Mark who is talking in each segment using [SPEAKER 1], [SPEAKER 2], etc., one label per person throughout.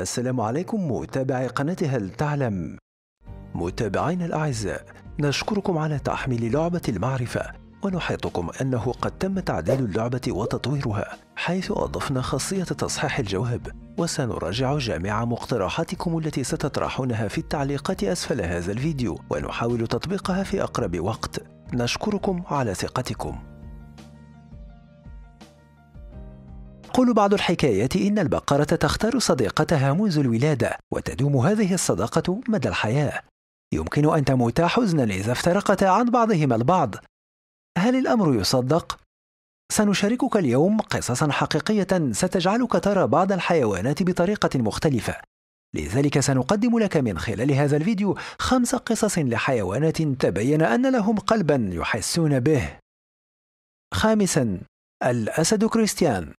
[SPEAKER 1] السلام عليكم متابعي قناة هل تعلم متابعينا الأعزاء نشكركم على تحميل لعبة المعرفة ونحيطكم أنه قد تم تعديل اللعبة وتطويرها حيث أضفنا خاصية تصحيح الجواب وسنراجع جميع مقترحاتكم التي ستطرحونها في التعليقات أسفل هذا الفيديو ونحاول تطبيقها في أقرب وقت نشكركم على ثقتكم يقول بعض الحكايات إن البقرة تختار صديقتها منذ الولادة وتدوم هذه الصداقة مدى الحياة يمكن أن تموتا حزنا إذا افترقتا عن بعضهما البعض هل الأمر يصدق؟ سنشاركك اليوم قصصا حقيقية ستجعلك ترى بعض الحيوانات بطريقة مختلفة لذلك سنقدم لك من خلال هذا الفيديو خمس قصص لحيوانات تبين أن لهم قلبا يحسون به خامسا الأسد كريستيان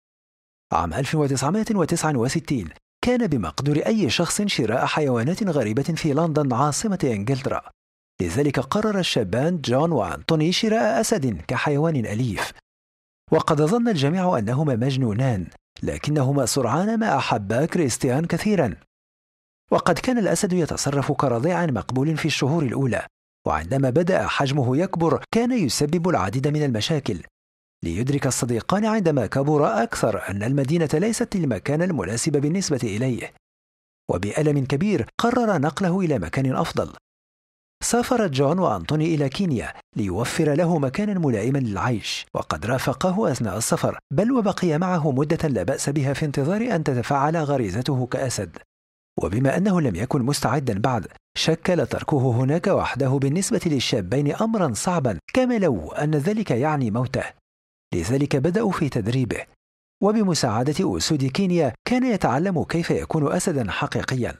[SPEAKER 1] عام 1969 كان بمقدور أي شخص شراء حيوانات غريبة في لندن عاصمة إنجلترا لذلك قرر الشابان جون وأنتوني شراء أسد كحيوان أليف وقد ظن الجميع أنهما مجنونان لكنهما سرعان ما أحبا كريستيان كثيرا وقد كان الأسد يتصرف كرضيع مقبول في الشهور الأولى وعندما بدأ حجمه يكبر كان يسبب العديد من المشاكل ليدرك الصديقان عندما كبرا أكثر أن المدينة ليست المكان المناسب بالنسبة إليه وبألم كبير قرر نقله إلى مكان أفضل سافر جون وأنطوني إلى كينيا ليوفر له مكانا ملائما للعيش وقد رافقه أثناء السفر بل وبقي معه مدة لا بأس بها في انتظار أن تتفاعل غريزته كأسد وبما أنه لم يكن مستعدا بعد شكل تركه هناك وحده بالنسبة للشابين أمرا صعبا كما لو أن ذلك يعني موته لذلك بدأوا في تدريبه وبمساعدة أسود كينيا كان يتعلم كيف يكون أسدا حقيقيا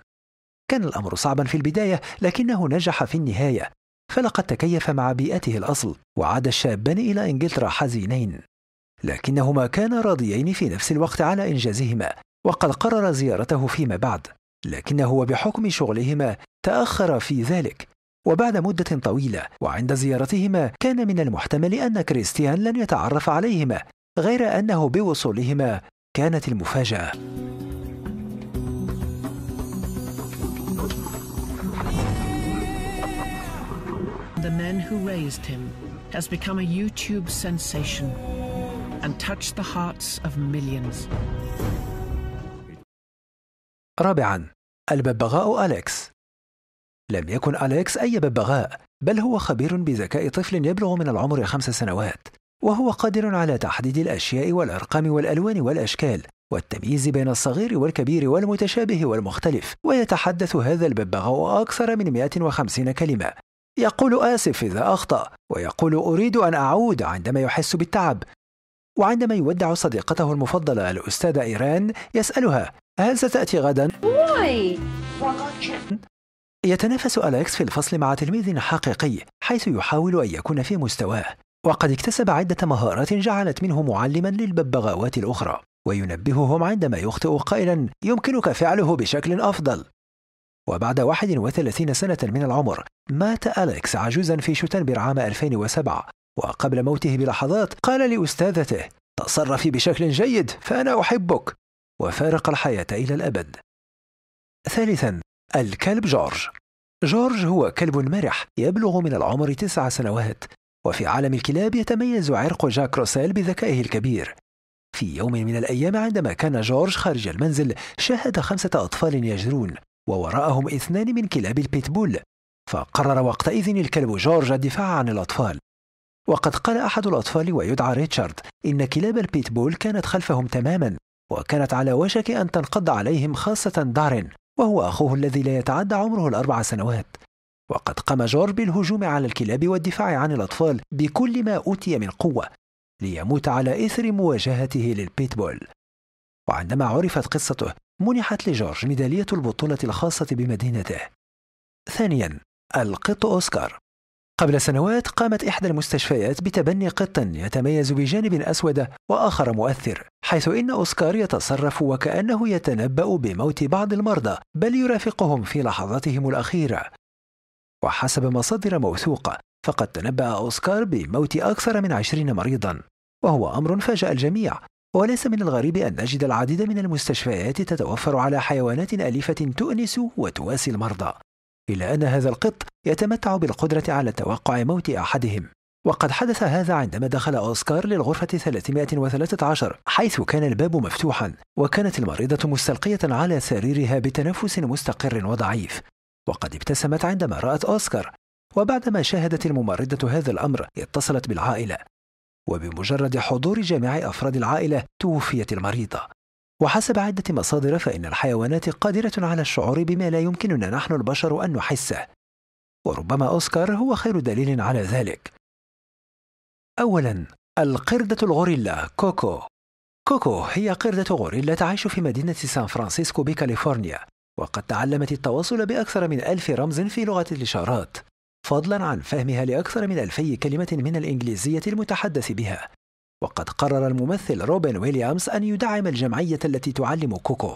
[SPEAKER 1] كان الأمر صعبا في البداية لكنه نجح في النهاية فلقد تكيف مع بيئته الأصل وعاد الشابان إلى إنجلترا حزينين لكنهما كانا راضيين في نفس الوقت على إنجازهما وقد قرر زيارته فيما بعد لكنه بحكم شغلهما تأخر في ذلك وبعد مدة طويلة وعند زيارتهما كان من المحتمل أن كريستيان لن يتعرف عليهما غير أنه بوصولهما كانت المفاجأة The men who raised him has become a YouTube sensation and touched the hearts of millions. رابعا الببغاء أليكس لم يكن أليكس أي ببغاء بل هو خبير بذكاء طفل يبلغ من العمر خمس سنوات وهو قادر على تحديد الأشياء والأرقام والألوان والأشكال والتمييز بين الصغير والكبير والمتشابه والمختلف ويتحدث هذا الببغاء أكثر من 150 كلمة يقول آسف إذا أخطأ ويقول أريد أن أعود عندما يحس بالتعب وعندما يودع صديقته المفضلة الأستاذة إيران يسألها هل ستأتي غدا؟ يتنافس أليكس في الفصل مع تلميذ حقيقي حيث يحاول أن يكون في مستواه وقد اكتسب عدة مهارات جعلت منه معلما للببغاوات الأخرى وينبههم عندما يخطئ قائلا يمكنك فعله بشكل أفضل وبعد 31 سنة من العمر مات أليكس عجوزا في شتنبر عام 2007 وقبل موته بلحظات قال لأستاذته تصرفي بشكل جيد فأنا أحبك وفارق الحياة إلى الأبد ثالثا الكلب جورج جورج هو كلب مرح يبلغ من العمر تسع سنوات وفي عالم الكلاب يتميز عرق جاك روسيل بذكائه الكبير في يوم من الأيام عندما كان جورج خارج المنزل شاهد خمسة أطفال يجرون ووراءهم اثنان من كلاب البيتبول فقرر وقتئذ الكلب جورج الدفاع عن الأطفال وقد قال أحد الأطفال ويدعى ريتشارد إن كلاب البيتبول كانت خلفهم تماما وكانت على وشك أن تنقض عليهم خاصة دارين وهو أخوه الذي لا يتعدى عمره الأربع سنوات وقد قام جورج بالهجوم على الكلاب والدفاع عن الأطفال بكل ما أوتي من قوة ليموت على إثر مواجهته للبيتبول وعندما عرفت قصته منحت لجورج ميدالية البطولة الخاصة بمدينته ثانيا القط أوسكار قبل سنوات قامت إحدى المستشفيات بتبني قط يتميز بجانب أسود وآخر مؤثر حيث إن أوسكار يتصرف وكأنه يتنبأ بموت بعض المرضى بل يرافقهم في لحظاتهم الأخيرة وحسب مصادر موثوقة فقد تنبأ أوسكار بموت أكثر من عشرين مريضا وهو أمر فاجأ الجميع وليس من الغريب أن نجد العديد من المستشفيات تتوفر على حيوانات أليفة تؤنس وتواسي المرضى إلا أن هذا القط يتمتع بالقدرة على توقع موت أحدهم وقد حدث هذا عندما دخل أوسكار للغرفة 313 حيث كان الباب مفتوحا وكانت المريضة مستلقية على سريرها بتنفس مستقر وضعيف وقد ابتسمت عندما رأت أوسكار وبعدما شاهدت الممرضة هذا الأمر اتصلت بالعائلة وبمجرد حضور جميع أفراد العائلة توفيت المريضة وحسب عدة مصادر فإن الحيوانات قادرة على الشعور بما لا يمكننا نحن البشر أن نحسه وربما أوسكار هو خير دليل على ذلك أولا القردة الغوريلا كوكو كوكو هي قردة غوريلا تعيش في مدينة سان فرانسيسكو بكاليفورنيا وقد تعلمت التواصل بأكثر من ألف رمز في لغة الإشارات فضلا عن فهمها لأكثر من ألفي كلمة من الإنجليزية المتحدث بها وقد قرر الممثل روبن ويليامز أن يدعم الجمعية التي تعلم كوكو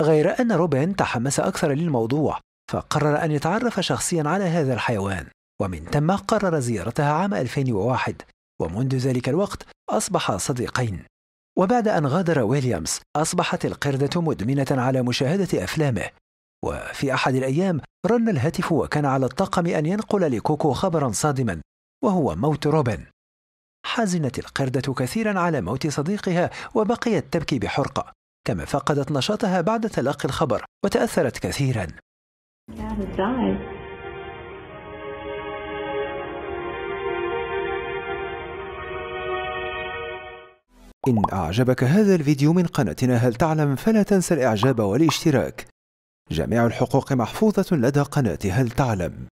[SPEAKER 1] غير أن روبن تحمس أكثر للموضوع فقرر أن يتعرف شخصيا على هذا الحيوان ومن ثم قرر زيارتها عام 2001 ومنذ ذلك الوقت أصبحا صديقين وبعد أن غادر ويليامز أصبحت القردة مدمنة على مشاهدة أفلامه وفي أحد الأيام رن الهاتف وكان على الطاقم أن ينقل لكوكو خبرا صادما وهو موت روبن حزنت القردة كثيرا على موت صديقها وبقيت تبكي بحرقة كما فقدت نشاطها بعد تلقي الخبر وتأثرت كثيرا إن أعجبك هذا الفيديو من قناتنا هل تعلم فلا تنسى الإعجاب والاشتراك جميع الحقوق محفوظة لدى قناة هل تعلم